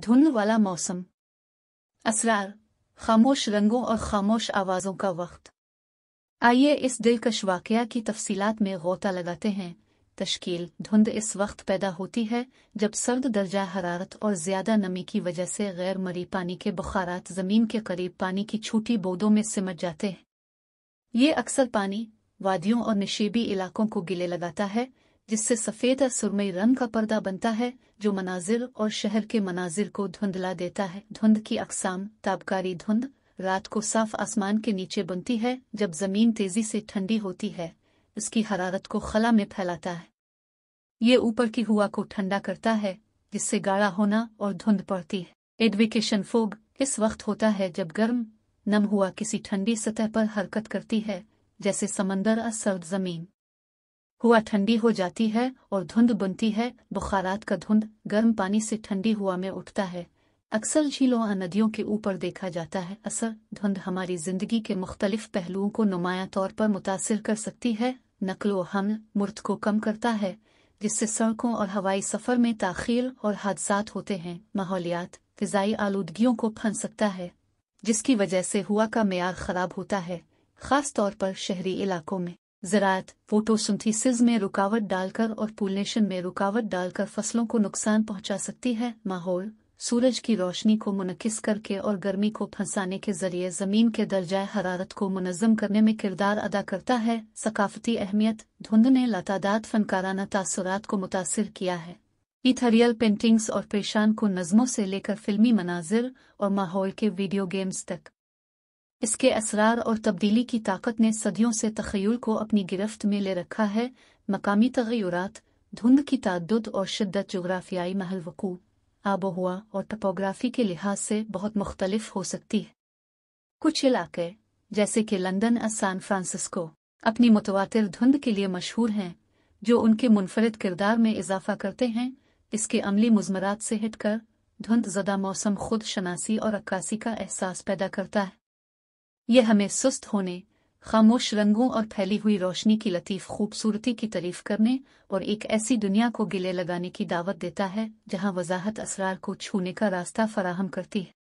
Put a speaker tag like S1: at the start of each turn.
S1: धुंध वाला मौसम असरार खामोश रंगों और खामोश आवाज़ों का वक्त आइए इस दिलकश वाक़ की तफसीलात में गोता लगाते हैं तश्कील धुंध इस वक्त पैदा होती है जब सर्द दर्जा हरारत और ज़्यादा नमी की वजह से गैर मरी पानी के बुखारात ज़मीन के करीब पानी की छोटी बोदों में सिमट जाते हैं ये अक्सर पानी वादियों और नशीबी इलाकों को गिले लगाता है जिससे सफ़ेद और सुरमई रंग का पर्दा बनता है जो मनाजिर और शहर के मनाजिर को धुंधला देता है धुंध की अकसाम ताबकारी धुंध रात को साफ आसमान के नीचे बनती है जब जमीन तेजी से ठंडी होती है उसकी हरारत को खला में फैलाता है ये ऊपर की हुआ को ठंडा करता है जिससे गाढ़ा होना और धुंध पड़ती है एडविकेशन फोग इस वक्त होता है जब गर्म नम हुआ किसी ठंडी सतह पर हरकत करती है जैसे समंदर और सर्द जमीन हुआ ठंडी हो जाती है और धुंध बनती है बुखारात का धुंध गर्म पानी से ठंडी हुआ में उठता है अक्सर झीलों और नदियों के ऊपर देखा जाता है असर धुंध हमारी जिंदगी के मुख्तलिफ पहलुओं को नुमाया तौर पर मुतासर कर सकती है नकलो हमल मुर्द को कम करता है जिससे सड़कों और हवाई सफर में ताखिर और हादसा होते हैं माहौलियात फिजाई आलूदगियों को फंस सकता है जिसकी वजह से हुआ का मैार खराब होता है खास तौर पर शहरी इलाकों में ज़रात फोटोसिंथेसिस में रुकावट डालकर और पोलिनेशन में रुकावट डालकर फसलों को नुकसान पहुंचा सकती है माहौल सूरज की रोशनी को मुनकस करके और गर्मी को फंसाने के जरिए ज़मीन के दर्जाए हरारत को मुनज़म करने में किरदार अदा करता है सकाफती अहमियत धुंध ने लतादात फनकाराना तासरात को मुतासर किया है इथरियल पेंटिंग्स और पेशान को नज़मों से लेकर फिल्मी मनाजिर और माहौल के वीडियो गेम्स तक इसके असरार और तब्दीली की ताकत ने सदियों से तखयल को अपनी गिरफ्त में ले रखा है मकामी तगैरत धुंध की तद और शिद्दत जोग्राफियाई महल आबो हुआ और टपोग्राफी के लिहाज से बहुत मुख्तलिफ हो सकती है कुछ इलाके जैसे कि लंदन और सान फ्रांसिस्को अपनी मुतवा धुंध के लिए मशहूर हैं जो उनके मुनफरद किरदार में इजाफा करते हैं इसके अमली मजमरात से हटकर धुंध जदा मौसम खुद शनासी और अक्कासी का एहसास पैदा करता है ये हमें सुस्त होने खामोश रंगों और फैली हुई रोशनी की लतीफ खूबसूरती की तारीफ करने और एक ऐसी दुनिया को गिले लगाने की दावत देता है जहां वजाहत असरार को छूने का रास्ता फराहम करती है